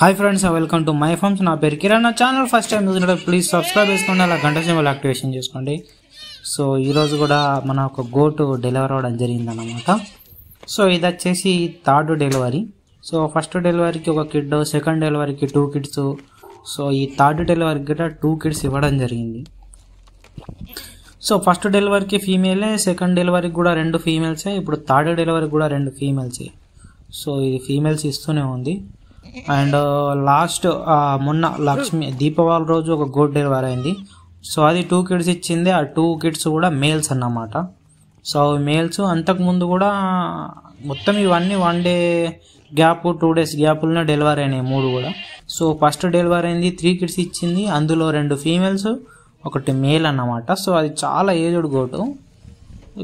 hi friends welcome to my ఫోమ్స్ నా పేరు కిరణ్ నా ఛానల్ ఫస్ట్ టైం చూసినట్టు ప్లీజ్ సబ్స్క్రైబ్ చేసుకోండి అలా గంట సింబల్ యాక్టివేషన్ చేసుకోండి సో ఈరోజు కూడా మన ఒక గోటు డెలివరీ అవ్వడం జరిగిందన్నమాట సో ఇది వచ్చేసి థర్డ్ డెలివరీ సో ఫస్ట్ డెలివరీకి ఒక కిడ్ సెకండ్ డెలివరీకి టూ కిడ్స్ సో ఈ థర్డ్ డెలివరీకి కూడా టూ కిడ్స్ ఇవ్వడం జరిగింది సో ఫస్ట్ డెలివరీకి ఫీమేలే సెకండ్ డెలివరీకి కూడా రెండు ఫీమేల్సే ఇప్పుడు థర్డ్ డెలివరీకి కూడా రెండు ఫీమేల్సే సో ఇది ఫీమేల్స్ ఇస్తూనే ఉంది అండ్ లాస్ట్ మొన్న లక్ష్మి దీపావళి రోజు ఒక గోడ్ డెలివరీ అయింది సో అది టూ కిడ్స్ ఇచ్చింది ఆ టూ కిడ్స్ కూడా మేల్స్ అన్నమాట సో మేల్స్ అంతకుముందు కూడా మొత్తం ఇవన్నీ one day gap two days గ్యాప్లోనే డెలివరీ అయినాయి మూడు కూడా సో ఫస్ట్ డెలివరీ అయింది త్రీ కిడ్స్ ఇచ్చింది అందులో రెండు ఫీమేల్స్ ఒకటి మేల్ అన్నమాట సో అది చాలా ఏజ్డ్ గోటు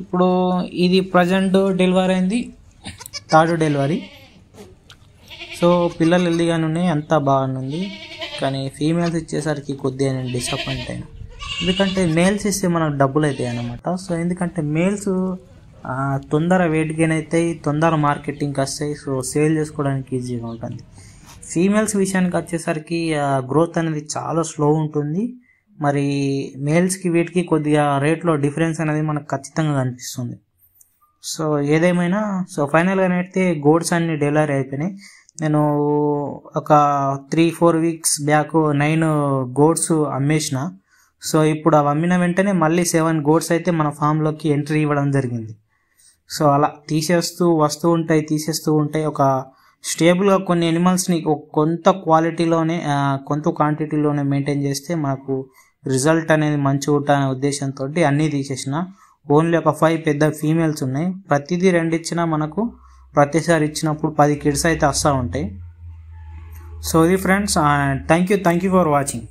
ఇప్పుడు ఇది ప్రజెంట్ డెలివరీ అయింది థర్డ్ డెలివరీ సో పిల్లలు ఎల్లిగానే ఉన్నాయి అంతా బాగుంది కానీ ఫీమేల్స్ ఇచ్చేసరికి కొద్దిగా నేను డిసప్పాయింట్ అయ్యాను ఎందుకంటే మేల్స్ ఇస్తే మనకు డబ్బులు అవుతాయి అనమాట సో ఎందుకంటే మేల్స్ తొందర వెయిట్ గెయిన్ అవుతాయి తొందర మార్కెటింగ్కి వస్తాయి సో సేల్ చేసుకోవడానికి ఈజీగా ఉంటుంది ఫీమేల్స్ విషయానికి వచ్చేసరికి గ్రోత్ అనేది చాలా స్లో ఉంటుంది మరి మేల్స్కి వీటికి కొద్దిగా రేట్లో డిఫరెన్స్ అనేది మనకు ఖచ్చితంగా కనిపిస్తుంది సో ఏదేమైనా సో ఫైనల్గా అయితే గోడ్స్ అన్ని డెలివరీ అయిపోయినాయి నేను ఒక three four weeks back nine goats అమ్మేసిన సో ఇప్పుడు అవి అమ్మిన వెంటనే మళ్ళీ సెవెన్ గోడ్స్ అయితే మన ఫామ్లోకి ఎంట్రీ ఇవ్వడం జరిగింది సో అలా తీసేస్తూ వస్తూ ఉంటాయి తీసేస్తూ ఉంటాయి ఒక స్టేబుల్గా కొన్ని ఎనిమల్స్ని కొంత క్వాలిటీలోనే కొంత క్వాంటిటీలోనే మెయింటైన్ చేస్తే మనకు రిజల్ట్ అనేది మంచి ఉంటాయనే ఉద్దేశంతో అన్నీ తీసేసిన ఓన్లీ ఒక ఫైవ్ పెద్ద ఫీమేల్స్ ఉన్నాయి ప్రతిదీ రెండిచ్చినా మనకు ప్రతిసారి ఇచ్చినప్పుడు పది కిడ్స్ అయితే వస్తూ ఉంటాయి సో ఇది friends thank you thank you for watching